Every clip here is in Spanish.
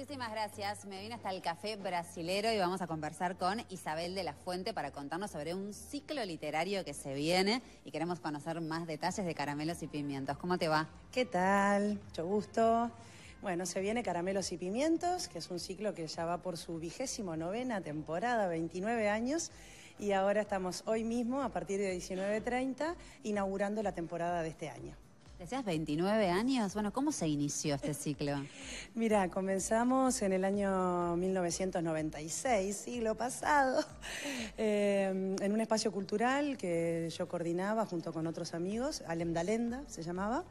Muchísimas gracias. Me vine hasta el Café Brasilero y vamos a conversar con Isabel de la Fuente para contarnos sobre un ciclo literario que se viene y queremos conocer más detalles de Caramelos y Pimientos. ¿Cómo te va? ¿Qué tal? Mucho gusto. Bueno, se viene Caramelos y Pimientos, que es un ciclo que ya va por su vigésimo novena temporada, 29 años, y ahora estamos hoy mismo, a partir de 19.30, inaugurando la temporada de este año. Decías 29 años, bueno, ¿cómo se inició este ciclo? Mira, comenzamos en el año 1996, siglo pasado, eh, en un espacio cultural que yo coordinaba junto con otros amigos, Alem se llamaba.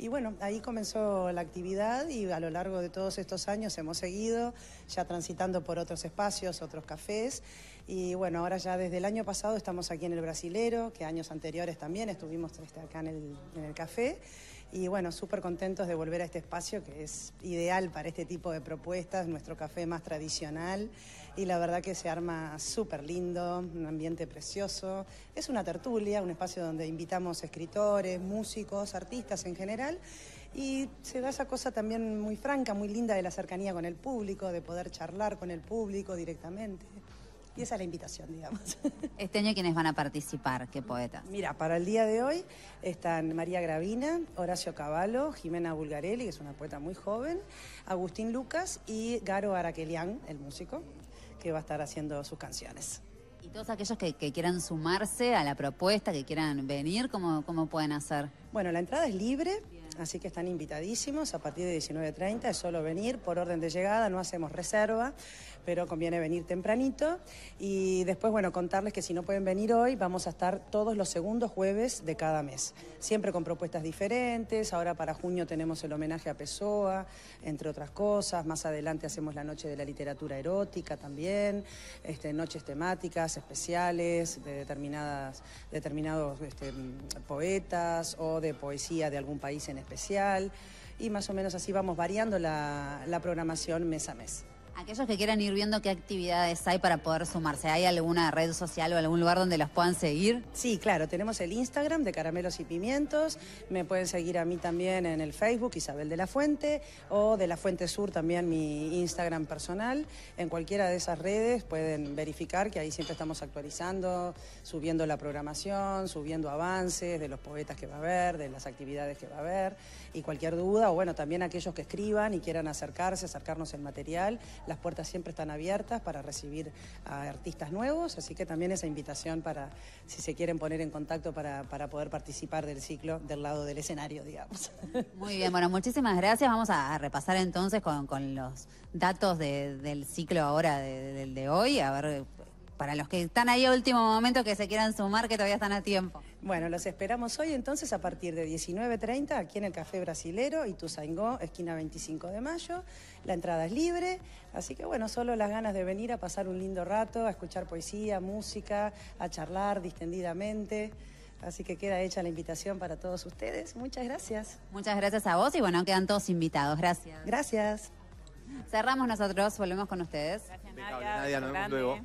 Y bueno, ahí comenzó la actividad y a lo largo de todos estos años hemos seguido ya transitando por otros espacios, otros cafés. Y bueno, ahora ya desde el año pasado estamos aquí en el Brasilero, que años anteriores también estuvimos este, acá en el, en el café. Y bueno, súper contentos de volver a este espacio que es ideal para este tipo de propuestas, nuestro café más tradicional. Y la verdad que se arma súper lindo, un ambiente precioso. Es una tertulia, un espacio donde invitamos escritores, músicos, artistas en general y se da esa cosa también muy franca, muy linda de la cercanía con el público, de poder charlar con el público directamente. Y esa es la invitación, digamos. Este año, ¿quiénes van a participar? ¿Qué poetas? Mira, para el día de hoy están María Gravina, Horacio Cavallo, Jimena Bulgarelli, que es una poeta muy joven, Agustín Lucas y Garo Araquelian, el músico, que va a estar haciendo sus canciones. Y todos aquellos que, quieran sumarse a la propuesta, que quieran venir, ¿cómo, ¿cómo pueden hacer? Bueno, la entrada es libre así que están invitadísimos a partir de 19.30, es solo venir por orden de llegada, no hacemos reserva, pero conviene venir tempranito. Y después, bueno, contarles que si no pueden venir hoy, vamos a estar todos los segundos jueves de cada mes, siempre con propuestas diferentes, ahora para junio tenemos el homenaje a Pessoa, entre otras cosas, más adelante hacemos la noche de la literatura erótica también, este, noches temáticas especiales de determinadas, determinados este, poetas o de poesía de algún país en España especial y más o menos así vamos variando la, la programación mes a mes. Aquellos que quieran ir viendo qué actividades hay para poder sumarse, ¿hay alguna red social o algún lugar donde las puedan seguir? Sí, claro, tenemos el Instagram de Caramelos y Pimientos, me pueden seguir a mí también en el Facebook Isabel de la Fuente o de la Fuente Sur también mi Instagram personal. En cualquiera de esas redes pueden verificar que ahí siempre estamos actualizando, subiendo la programación, subiendo avances de los poetas que va a haber, de las actividades que va a haber y cualquier duda o bueno, también aquellos que escriban y quieran acercarse, acercarnos el material las puertas siempre están abiertas para recibir a artistas nuevos, así que también esa invitación para, si se quieren poner en contacto, para, poder participar del ciclo del lado del escenario, digamos. Muy bien, bueno, muchísimas gracias. Vamos a, repasar entonces con, con los datos del ciclo ahora de, de hoy, a ver para los que están ahí a último momento que se quieran sumar, que todavía están a tiempo. Bueno, los esperamos hoy entonces a partir de 19.30 aquí en el Café Brasilero y Tuzaingó, esquina 25 de mayo. La entrada es libre, así que bueno, solo las ganas de venir a pasar un lindo rato, a escuchar poesía, música, a charlar distendidamente. Así que queda hecha la invitación para todos ustedes. Muchas gracias. Muchas gracias a vos y bueno, quedan todos invitados. Gracias. Gracias. Cerramos nosotros, volvemos con ustedes. Gracias, Nadia.